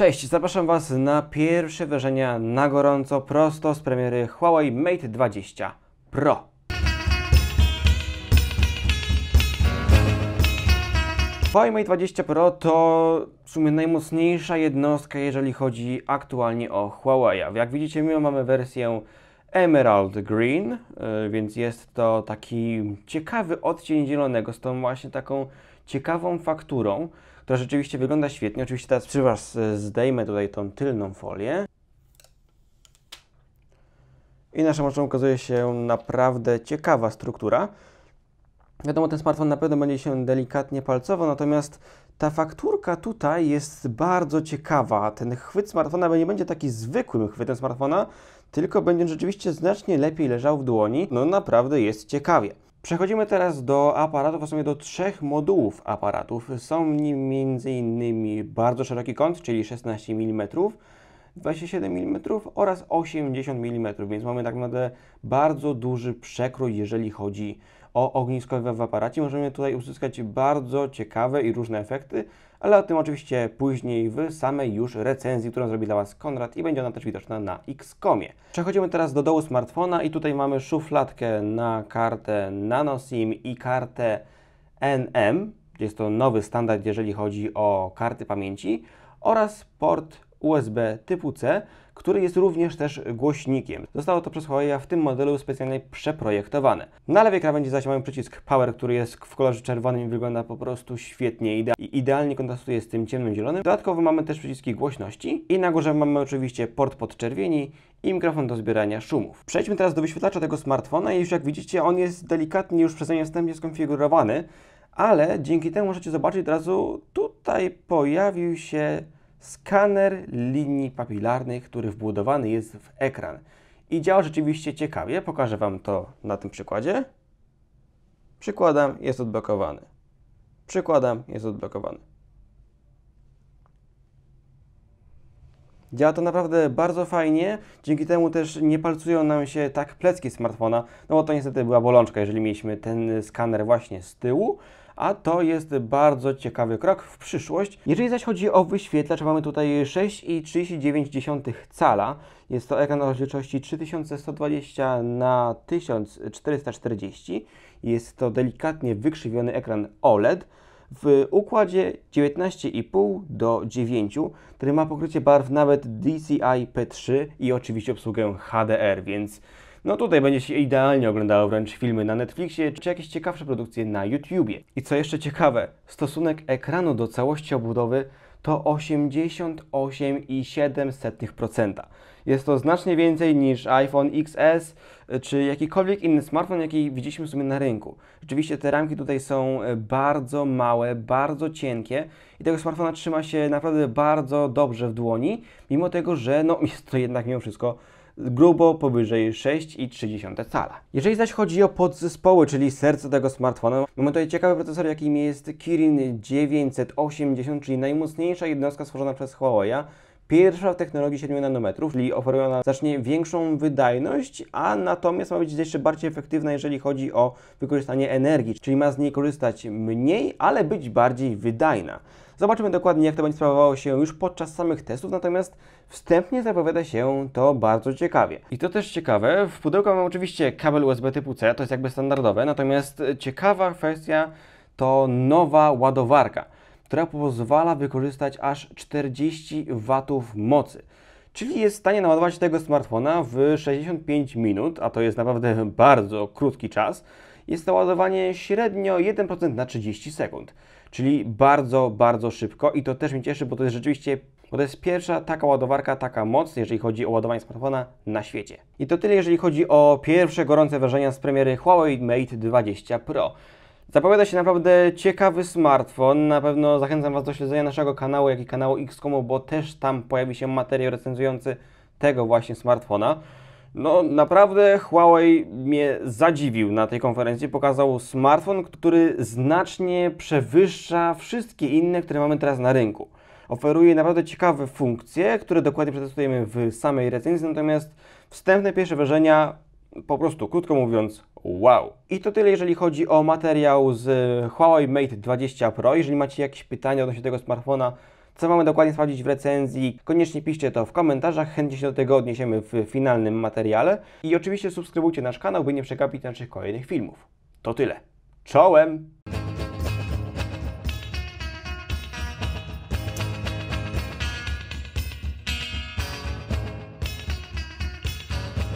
Cześć, zapraszam Was na pierwsze wrażenia na gorąco prosto z premiery Huawei Mate 20 Pro. Huawei Mate 20 Pro to w sumie najmocniejsza jednostka, jeżeli chodzi aktualnie o Huawei. Jak widzicie, my mamy wersję Emerald Green, y, więc jest to taki ciekawy odcień zielonego z tą właśnie taką ciekawą fakturą, to rzeczywiście wygląda świetnie. Oczywiście teraz przy Was e, zdejmę tutaj tą tylną folię. I naszym oczom okazuje się naprawdę ciekawa struktura. Wiadomo, ten smartfon na pewno będzie się delikatnie palcował, natomiast ta fakturka tutaj jest bardzo ciekawa. Ten chwyt smartfona nie będzie taki zwykłym chwytem smartfona, tylko będzie rzeczywiście znacznie lepiej leżał w dłoni. No naprawdę jest ciekawie. Przechodzimy teraz do aparatów, a w sumie do trzech modułów aparatów. Są nim m.in. bardzo szeroki kąt, czyli 16 mm, 27 mm oraz 80 mm, więc mamy tak naprawdę bardzo duży przekrój, jeżeli chodzi o o ogniskowe w aparacie, możemy tutaj uzyskać bardzo ciekawe i różne efekty, ale o tym oczywiście później w samej już recenzji, którą zrobi dla Was Konrad i będzie ona też widoczna na Xcomie. Przechodzimy teraz do dołu smartfona i tutaj mamy szufladkę na kartę NanoSIM i kartę NM, jest to nowy standard, jeżeli chodzi o karty pamięci oraz port USB typu C, który jest również też głośnikiem. Zostało to przez Huawei w tym modelu specjalnie przeprojektowane. Na lewej krawędzi zaś mamy przycisk Power, który jest w kolorze czerwonym i wygląda po prostu świetnie ide i idealnie kontrastuje z tym ciemnym zielonym. Dodatkowo mamy też przyciski głośności i na górze mamy oczywiście port podczerwieni i mikrofon do zbierania szumów. Przejdźmy teraz do wyświetlacza tego smartfona i już jak widzicie on jest delikatnie już przeze mnie wstępnie skonfigurowany, ale dzięki temu możecie zobaczyć od razu tutaj pojawił się skaner linii papilarnych, który wbudowany jest w ekran. I działa rzeczywiście ciekawie. Pokażę Wam to na tym przykładzie. Przykładam, jest odblokowany. Przykładam, jest odblokowany. Działa to naprawdę bardzo fajnie, dzięki temu też nie palcują nam się tak plecki smartfona, no bo to niestety była bolączka, jeżeli mieliśmy ten skaner właśnie z tyłu, a to jest bardzo ciekawy krok w przyszłość. Jeżeli zaś chodzi o wyświetlacz, mamy tutaj 6,39 cala. Jest to ekran o rozdzielczości 3120 na 1440. Jest to delikatnie wykrzywiony ekran OLED w układzie 19,5 do 9, który ma pokrycie barw nawet DCI-P3 i oczywiście obsługę HDR, więc no tutaj będzie się idealnie oglądało wręcz filmy na Netflixie, czy jakieś ciekawsze produkcje na YouTubie. I co jeszcze ciekawe, stosunek ekranu do całości obudowy to 88,7%. Jest to znacznie więcej niż iPhone XS e, czy jakikolwiek inny smartfon, jaki widzieliśmy w sumie na rynku. Rzeczywiście te ramki tutaj są e, bardzo małe, bardzo cienkie i tego smartfona trzyma się naprawdę bardzo dobrze w dłoni, mimo tego, że no, jest to jednak mimo wszystko grubo powyżej 6,3 cala. Jeżeli zaś chodzi o podzespoły, czyli serce tego smartfona, mamy tutaj ciekawy procesor, jakim jest Kirin 980, czyli najmocniejsza jednostka stworzona przez Huawei'a, pierwsza w technologii 7 nanometrów, czyli oferuje ona znacznie większą wydajność, a natomiast ma być jeszcze bardziej efektywna, jeżeli chodzi o wykorzystanie energii, czyli ma z niej korzystać mniej, ale być bardziej wydajna. Zobaczymy dokładnie, jak to będzie sprawowało się już podczas samych testów, natomiast wstępnie zapowiada się to bardzo ciekawie. I to też ciekawe, w pudełku mam oczywiście kabel USB typu C, to jest jakby standardowe, natomiast ciekawa kwestia to nowa ładowarka która pozwala wykorzystać aż 40 W mocy. Czyli jest w stanie naładować tego smartfona w 65 minut, a to jest naprawdę bardzo krótki czas. Jest to ładowanie średnio 1% na 30 sekund, czyli bardzo, bardzo szybko i to też mnie cieszy, bo to jest rzeczywiście bo to jest pierwsza taka ładowarka, taka moc, jeżeli chodzi o ładowanie smartfona na świecie. I to tyle, jeżeli chodzi o pierwsze gorące wrażenia z premiery Huawei Mate 20 Pro. Zapowiada się naprawdę ciekawy smartfon. Na pewno zachęcam Was do śledzenia naszego kanału, jak i kanału XCOMu, bo też tam pojawi się materiał recenzujący tego właśnie smartfona. No naprawdę Huawei mnie zadziwił na tej konferencji. Pokazał smartfon, który znacznie przewyższa wszystkie inne, które mamy teraz na rynku. Oferuje naprawdę ciekawe funkcje, które dokładnie przetestujemy w samej recenzji, natomiast wstępne pierwsze wrażenia, po prostu krótko mówiąc, Wow! I to tyle, jeżeli chodzi o materiał z Huawei Mate 20 Pro. Jeżeli macie jakieś pytania odnośnie tego smartfona, co mamy dokładnie sprawdzić w recenzji, koniecznie piszcie to w komentarzach, chętnie się do tego odniesiemy w finalnym materiale. I oczywiście subskrybujcie nasz kanał, by nie przegapić naszych kolejnych filmów. To tyle. Czołem!